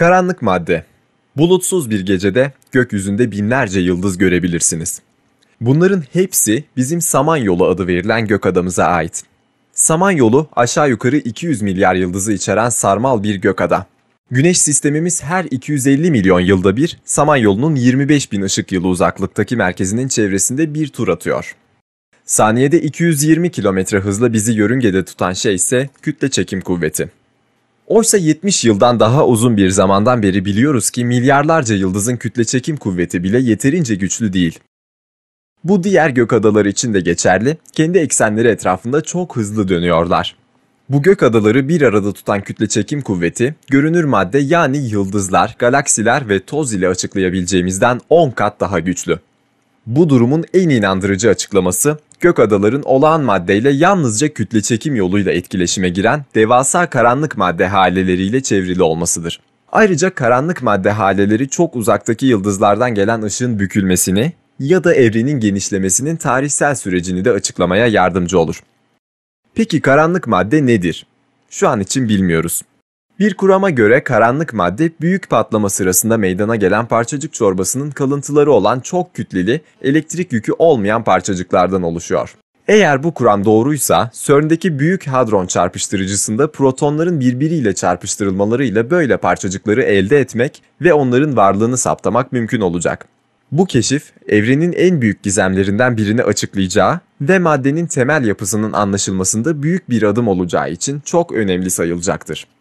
Karanlık madde. Bulutsuz bir gecede gökyüzünde binlerce yıldız görebilirsiniz. Bunların hepsi bizim Samanyolu adı verilen gök adamıza ait. Samanyolu aşağı yukarı 200 milyar yıldızı içeren sarmal bir gök ada. Güneş sistemimiz her 250 milyon yılda bir Samanyolu'nun 25 bin ışık yılı uzaklıktaki merkezinin çevresinde bir tur atıyor. Saniyede 220 kilometre hızla bizi yörüngede tutan şey ise kütle çekim kuvveti. Oysa 70 yıldan daha uzun bir zamandan beri biliyoruz ki milyarlarca yıldızın kütle çekim kuvveti bile yeterince güçlü değil. Bu diğer gök adaları için de geçerli, kendi eksenleri etrafında çok hızlı dönüyorlar. Bu gök adaları bir arada tutan kütle çekim kuvveti, görünür madde yani yıldızlar, galaksiler ve toz ile açıklayabileceğimizden 10 kat daha güçlü. Bu durumun en inandırıcı açıklaması gökadaların olağan maddeyle yalnızca kütle çekim yoluyla etkileşime giren devasa karanlık madde haleleriyle çevrili olmasıdır. Ayrıca karanlık madde haleleri çok uzaktaki yıldızlardan gelen ışığın bükülmesini ya da evrenin genişlemesinin tarihsel sürecini de açıklamaya yardımcı olur. Peki karanlık madde nedir? Şu an için bilmiyoruz. Bir kurama göre karanlık madde büyük patlama sırasında meydana gelen parçacık çorbasının kalıntıları olan çok kütleli, elektrik yükü olmayan parçacıklardan oluşuyor. Eğer bu kuram doğruysa, CERN'deki Büyük Hadron Çarpıştırıcısında protonların birbiriyle çarpıştırılmalarıyla böyle parçacıkları elde etmek ve onların varlığını saptamak mümkün olacak. Bu keşif, evrenin en büyük gizemlerinden birini açıklayacağı ve maddenin temel yapısının anlaşılmasında büyük bir adım olacağı için çok önemli sayılacaktır.